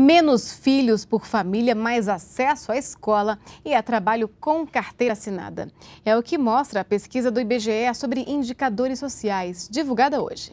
Menos filhos por família, mais acesso à escola e a trabalho com carteira assinada. É o que mostra a pesquisa do IBGE sobre indicadores sociais, divulgada hoje.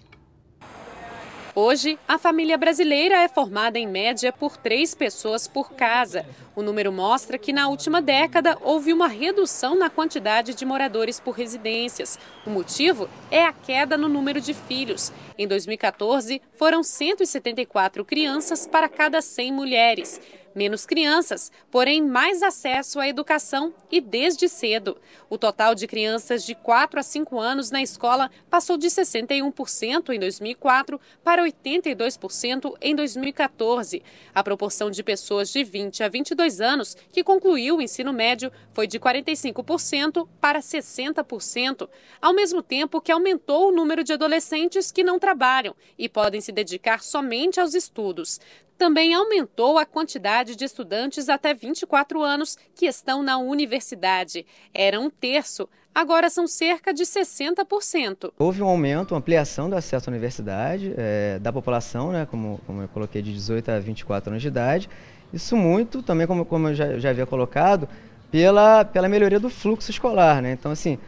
Hoje, a família brasileira é formada em média por três pessoas por casa. O número mostra que na última década houve uma redução na quantidade de moradores por residências. O motivo é a queda no número de filhos. Em 2014, foram 174 crianças para cada 100 mulheres menos crianças, porém mais acesso à educação e desde cedo. O total de crianças de 4 a 5 anos na escola passou de 61% em 2004 para 82% em 2014. A proporção de pessoas de 20 a 22 anos que concluiu o ensino médio foi de 45% para 60%, ao mesmo tempo que aumentou o número de adolescentes que não trabalham e podem se dedicar somente aos estudos também aumentou a quantidade de estudantes até 24 anos que estão na universidade. Era um terço, agora são cerca de 60%. Houve um aumento, uma ampliação do acesso à universidade é, da população, né, como, como eu coloquei, de 18 a 24 anos de idade. Isso muito, também como, como eu já, já havia colocado, pela, pela melhoria do fluxo escolar. Né? Então, assim,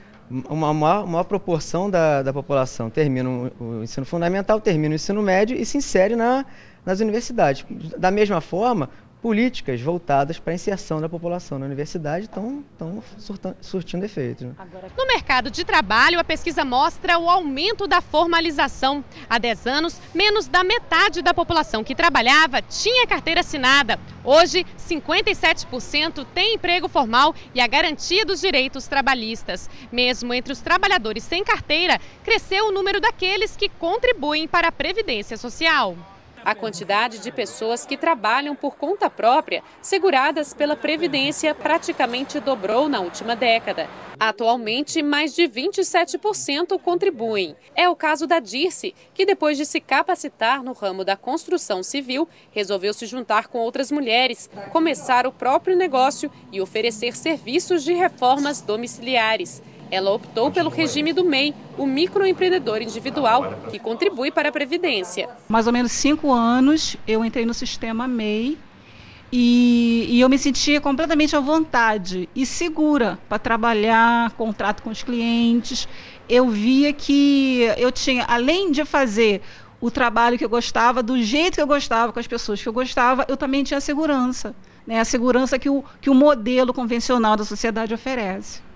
uma maior, uma maior, proporção da, da população termina o, o ensino fundamental, termina o ensino médio e se insere na nas universidades. Da mesma forma, políticas voltadas para a inserção da população na universidade estão, estão surtindo efeito. Né? No mercado de trabalho, a pesquisa mostra o aumento da formalização. Há 10 anos, menos da metade da população que trabalhava tinha carteira assinada. Hoje, 57% tem emprego formal e a garantia dos direitos trabalhistas. Mesmo entre os trabalhadores sem carteira, cresceu o número daqueles que contribuem para a Previdência Social a quantidade de pessoas que trabalham por conta própria, seguradas pela Previdência, praticamente dobrou na última década. Atualmente, mais de 27% contribuem. É o caso da Dirce, que depois de se capacitar no ramo da construção civil, resolveu se juntar com outras mulheres, começar o próprio negócio e oferecer serviços de reformas domiciliares. Ela optou pelo regime do MEI, o microempreendedor individual, que contribui para a Previdência. Mais ou menos cinco anos eu entrei no sistema MEI e, e eu me sentia completamente à vontade e segura para trabalhar, contrato com os clientes. Eu via que eu tinha, além de fazer o trabalho que eu gostava, do jeito que eu gostava, com as pessoas que eu gostava, eu também tinha a segurança. Né? A segurança que o, que o modelo convencional da sociedade oferece.